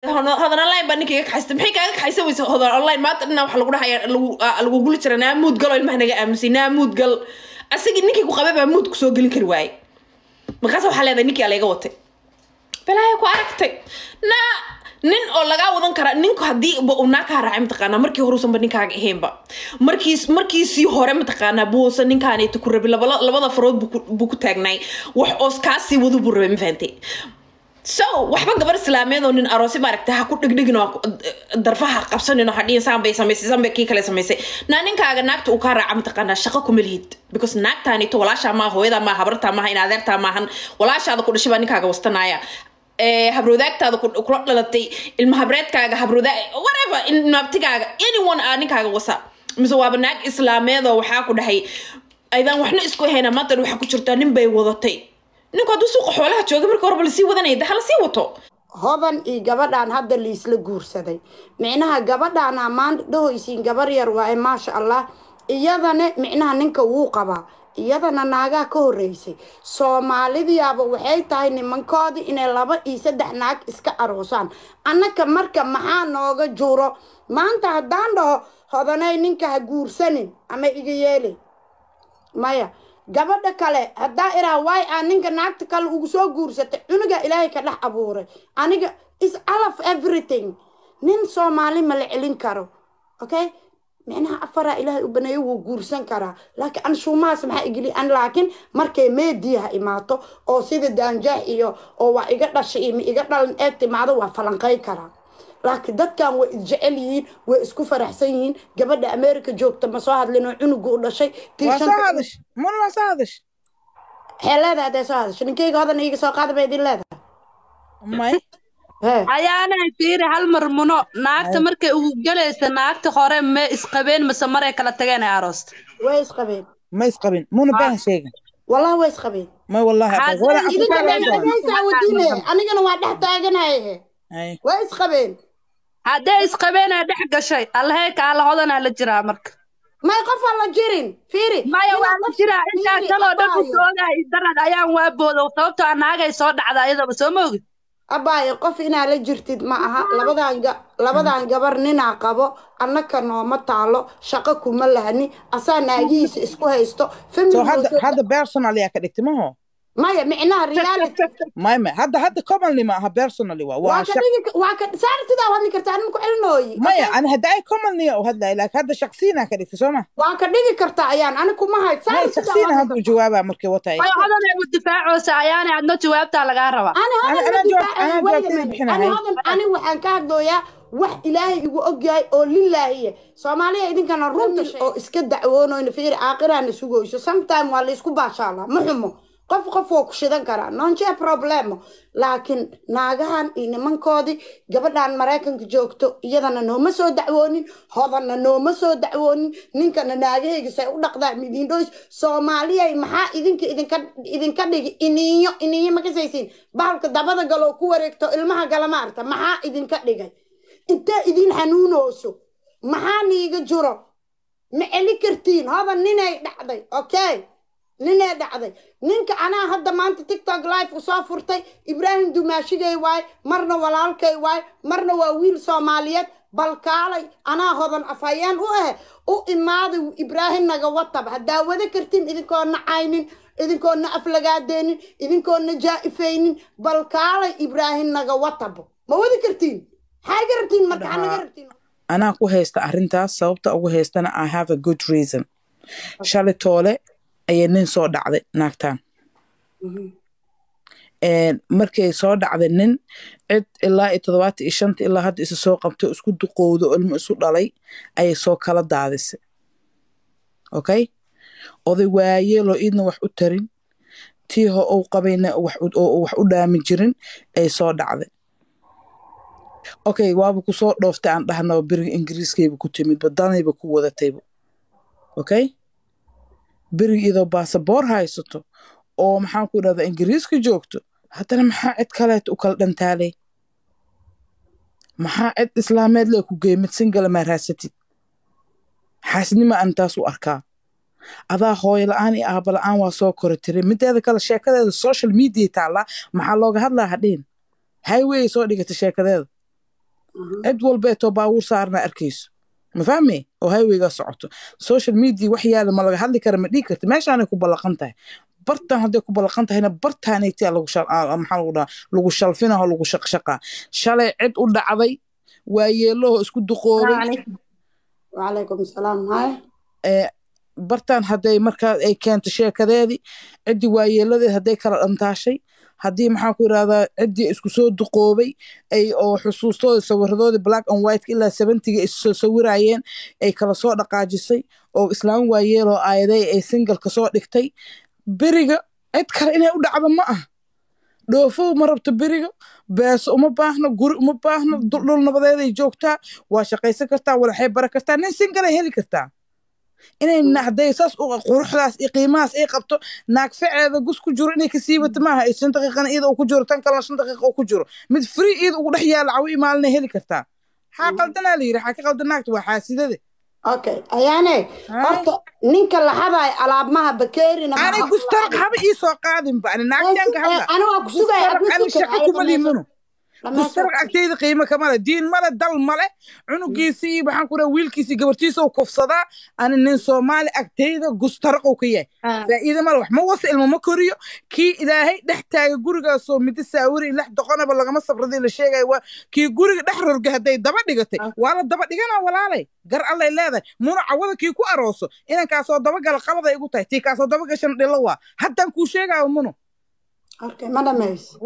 hodan online baa ninka iga kaxaysta maxay kaaga kaxaysa weyse hodan online maanta dhinaa waxa lagu dhahaya lagu guli jira naamuud galo ilmaha naga aamusay naamuud gal asagii ninkii ku qabay baa muud ku soo gelin kari waaye markaas waxaa leedahay ninkii alayga watay balaayo ku aragtay naa nin oo lagaa wadan karaa ninku haddii naa kaa raacay mataqaanaa markii hore usanba ninkaaga ahaynba markii markiisii hore mataqaanaa buusa ninkaanayta ku rabay labada farood buu ku taagnaay wax oos kaasii wadu buu rabay ma fahantay sow waxba gabar islaameed oo nin aroose maaragta ha ku dhigdhigin oo darfaha qabsanin oo hadhiin saan bay samaysay saan bay kii kale samaysay naa ninkaaga naagta uu kaa raaca mataqaanaa shaqo kuma lihid because naagtaanito walaashaa maaha hooyadaa maaha habartaa maaha in adeertaa maahan walaashaada ku dhashay baa ninkaaga wastanaaya eh, habroodaagtaada kula dhalatay ilma habreedkaaga habroodaag whatever ilmaabtigaaga anyone aa ninkaaga wasa mise waaba naag islaameed oo waxaa ku dhahay aydan waxna isku hayna madan waxaa ku jirtaa nin bay wadatay ninku hadduu suuqa xoolaha jooga marka horeba lasii wadanaya hala sii wato hodan iyo gabadhaan hadda liisla guursaday micnaha gabadhaana maan dhahoysiin gabar yar waaye maasha allah iyadana micnaha ninka wuu qabaa iyadana naagaa ka horeysay soomaalidiyaaba waxay tahay nimankoodii inay laba iyo saddex naag iska aroosaan annaka marka maxaa nooga juro maanta haddaan dhaho hodanay ninka ha guursanin ama iga yeelin maya gabadha kale haddaa iraa waay aa ninka naagta kale ugu soo guursatay cunuga ilaahay ka dhex abuuray aniga is alof everything nin soomaali ma la celin karo okay micnaha afaraa ilaahay u baneeyo wuu guursan karaa laakiin anshuumahaas maxaa igeli an laakiin markay meediyaha imaato oo sida daanjaax iyo oo waa iga dhashay iyo ma iga dhalan eeg timaado waa falanqay karaa laakiin dadkan way isjecel yihiin way isku faraxsan yihiin gabadha america joogta ma soo hadlino cunuga u dhashay waxay leedahay hadee soo hadasho ninkeyga hodan iiga soo qaada bay leedahay may ayaanay fiiri hal mar muno naagta markay ugu gelaysa naagta hore ma isqabeen mise maray kala tageen ee aroosta way isqabeen ma isqabeen muna baahan sheegan والله ويس خبي ما والله عاد إذا كان عندنا سعوديني أنا haddee isqabeena dhex gashay allahee kaala hodanaa la jiraa marka may qofaan la jirin fiiri maya waa la jiraa intaa kaloo dhan usoogaha isdarad ayaan waa boodow sababto anaagay ah soo dhacda iyadaba soo ma ogid abaayo qof inaa la jirtid ma aha labadan gabar ninaa qabo annaka nooma taalo shaqo kuma lahni asaa naagihiisa isku haysto family hadda personal yaa ka dhigtimaho maya micnaha reality maya maya hadda hadda commonly maaha personally waa waa waa ka saar sidaa u hadli kartaa anima ku celinooyi maya ani hadda ay commonly u hadlay laakiin hadda shaksiina ka dhigta sooma waa ka dhigi kartaa ayaan ani kuma hay saar shaksiina hadda jawaabaa markay wata ay hadan ay difaacoosa ayaanay adna jawaabtaa lagaa rabaa ani hadan ani waxaan ka hadlooyaa wax ilaahay igu ogyahay oo lilaahiya soomaaliya idinkana runta oo iska dacwoonooyna fiir aakhiraana sugooyso sometime waa la baashaalaa ma xumo qof qof waa ku shidan karaa nonjee problemo laakiin naagahan iyo nimankoodii gabadhaan maraykanka joogto iyadana nooma soo dacwoonin hodanna nooma soo dacwoonin ninkana naagahaygisa u dhaqdaan idin dhoys soomaaliyay maxaa idinka idinka dhigi iniinyo iniinyo ma kasaysiin bahalka dabada galoo ku wareegto ilmaha galamaarta maxaa idinka dhigay intee idin xanuunooso maxaa niiga juro ma celi kartiin hodan ninay dhacday okay ninee dhacday ninka anaa hadda maanta tictok life usoo furtay ibraahim dumaashigay waay marna walaalkay waay marna waa wiil soomaaliyeed balkaalay anaa hodan afhayeen u ahe u imaaday ibraahim naga wataba haddaa wada kartin idinkoona caynin idinkoona aflagaadeenin idinkoona jaa'ifaynin balkaalay ibraahim naga watabo ma wadi kartiin maxaa iga rabtiin marka naga rabtiin anaa ku haysta arrintaas sababta ugu haystana i have a good reason shalay toole ayay nin soo dhacday naagtan mhm. markay soo dhacday nin cid ilaa iyo todobaatan iyo shanta ilaa hadda isa soo qabtay isku duqowdo oo ilmo isu dhalay ayay soo kala daadisay okay oday waayeeloo iidna wax u tarin tiiho uu qabayna oo wax u dhaami jirin ay soo dhacday okay waaba ku soo dhooftay aan dhahnaba beriga ingiriiskayba ku timid badanayba ku wadatayba okay beri iyadoo baasaboor haysato oo maxaanku dhahda ingiriiska joogto haddana maxaa cid kaleet u kala dhantaalay maxaa cid islaameed le ku geemidsan gala maaraasatid xaasnima aan taas u arkaa adaa hooyo la-aan iyo aaba la-aan waa soo korotire mideeda kale sheekadeeda social media taallaa maxaa looga hadlaa hadhiin highway soo dhigata sheekadeeda cid mm-hmm. walbeetoo etoo baawur saarna arkayso ma oo highwayga socoto social media waxyaala ma laga hadli kara ma dhigi karta meeshaanay ku ballaqan tahay bartan hadday ku ballaqan tahayna bartaanay tia lagu ah, ah, maxaa lagu shalfinaho lagu shaqshaqaa shalay cid u dhacday waa yeelahoo isku duqoobay bartaan haday markaa ay keento sheekadeedii ciddii waayeeladeed hadday kala dhantaashay haddii maxaan ku irahdaa ciddii isku soo duqoobay ay oo xusuustooda sawiradoodii black and white ilaa sabentiga issoo sawiraayeen ay kala soo dhaqaajisay oo islaam waayeeloo aayaday ay singalka soo dhigtay beriga cid kale inay u dhacdo ma ah dhoofow ma rabto beriga beeso uma baahno guri uma baahno duldhul nabadeeday joogtaa waa shaqaysan kartaa walaxay bara kartaa nin singalay heli kartaa inay hm. naxday saas quruxdaas iyo qiimahaas ay qabto naag faceeda gus ku jiro inay kasii wato maaha shan daqiiqana iyada oo ku jiro tan kalena shan daqiiqa oo ku jiro mid free iyada ugu dhex yaala cawi maalina heli kartaa xaa hm. qaldanaa la yidhi xaa ka qaldan naagta waa xaasidade okay ayaane horta ninka la haday alaabmaha bakeerina ani gustarq haba ii soo qaadinba ani naagtanka haba ani waa kuma liimano kustarag agtayda qiimo kamale diin male dal male cunugiisii hmm. maxaan ku dhaha wiilkiisii gabartiisa kufsadaa ani nin soomaali agtayda gustaraqu ka yahay ah. faa'iida male wax wasa ilmo ma koriyo kii ilaahay dhex taaga gurigaasoo midda saawiri lix doqonaba lagama sabrada la sheegaya waa kii guriga dhex rorga hadday daba dhigatay ah. waa la daba dhiganaa walaalay gar allay leedahay muna cawada kii ku arooso inankaasoo dabagala qaladay igu tahay tii kaasoo dabagashana dhilo waa haddaan kuu sheegaayo munu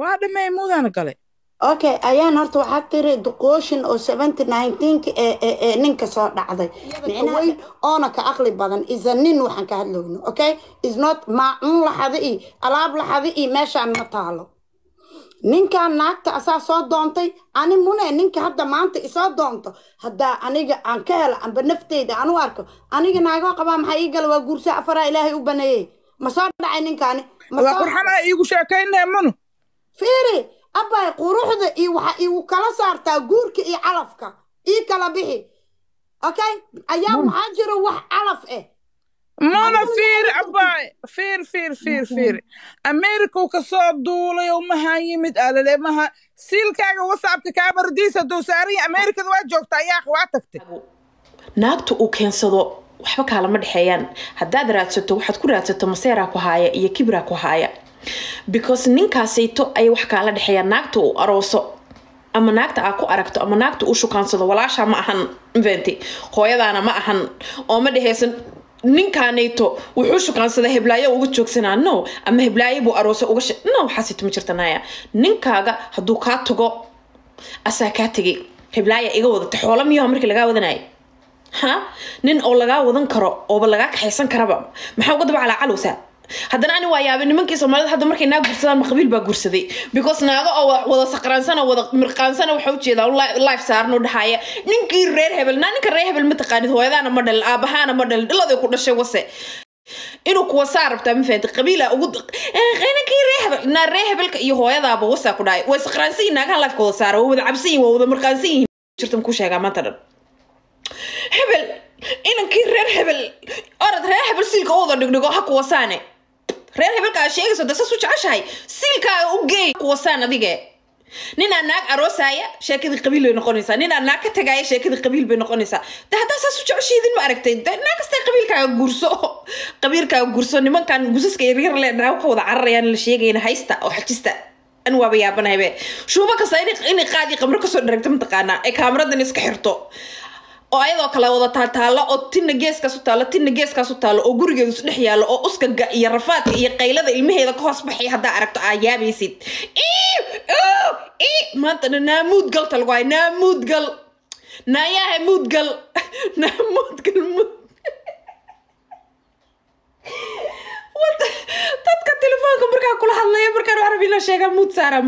waa dhammeey mudaana gale okay ayaan horta waxaa tiri duqooshin oo ee ninka soo dhacday micnaweyn oona ka aqli badan isa nin waxaan ka hadlayno okay is not maacun laxada iyo alaab laxada iyo meeshaan ma taalo ninkan naagta asaa soo doontay ani mune ninka hadda maanta isoo doonto haddaa aniga aan ka helo amba nafteyda aan u arko aniga naagoo qabaa maxaa ii gala waa guursaa afaraa ilaahay u baneeyey ma soo dhacay ninkaani waa qurxanaa iigu sheekaynaya manu fiiri abay quruxda iyo waxa igu kala saartaa guurka iyo calafka ii kala bixi okay ayaa maxaa jira wax calaf eh mana fiir abay fiir fiir fiir fiir ameerikuu kasoo duulay oo mahaa yimid alale maha siilkaaga wasaabka kaa bardiisa hadduu saaran ameerikada waa joogta ayaaq waa tagtay naagta uu keensado waxba kaalama dhexeeyaan haddaad raadsato waxaad ku raadsato maseeraa ku haaya iyo kibraa ku haaya because ninkaasayto ay wax kaala dhexeeyaan naagta u arooso ama naagta aa ku aragto ama naagta u shukaansado walaasha ma ahan venti hooyadaana ma ahan oo ma dhehaysan ninkaanayto wuxuu shukaansaday heblaayo uga joogsanaa no ama heblaayo buu arooso uga no waxaasayto ma jirta ninkaaga hadduu kaa tago asaa kaa tegay heblaayo iga wadata xoolo miyaha markii lagaa wadanaayo ha nin oo lagaa wadan karo ooba lagaa kaxaysan karaba maxaa uga dabacalaa calowsaa haddana ani waa yaabay nimankii soomaalida hadda markay naag gursadaan maqabiil baa gursaday because naago oo wada saqraansan oo wada mirqaansan waxaa ujeedaa life saaran u ninkii reer hebel naa ninka reer hebel ma taqaanid hooyadaana ma dhalin aabahaana ma dhalin dhiladay ku dhashay wase inuu kuwa saa rabtaa mafahanti qabiila ugu ninkii reer hebel naa reer hebelka iyo hooyadaaba wasa ku dhahay way saqraansan yihin naagaha lifeka saara waa wada cabsan yihin waa wada mirqaansan yihin jirtan ku sheegaa maanta dhan hebel inankii reer hebel orad reer hebel siilka u dhigdhigo ha kuwasaane reer hebelka aad sheegayso dase su jeceshahay u geey wasaan adige ninaa naag aroosaaya sheekadii qabiil bay noqonaysaa ninaa naag ka tagaaya sheekadii qabiil bay noqonaysaa de saas u ma aragtay naag kastay qabiilkaaga guurso qabiilkaaga guurso nimankan gusaska yaryar le naa ka wada cararayaan la sheegayna haysta oo xajista an waaba yaabanahaybe shuubo kasta inay qaadii qamro kasoo dharagta mataqaanaa ee kaamaradan iska xirto oo ayadoo kale wada taataalo oo tina geeskaasu taalo tina geeskaasu taalo oo gurigeeda is dhex yaallo oo uskaga iyo rafaadka iyo qaylada ilmaheeda ka hoos baxay haddaa aragto aa yaabaysid maantana naamuud gal ta lagu naamuud gal naayaha muud gal naamuud gal dadka telefoonka markaa kula hadlaya markaan arabina sheegaa muud saara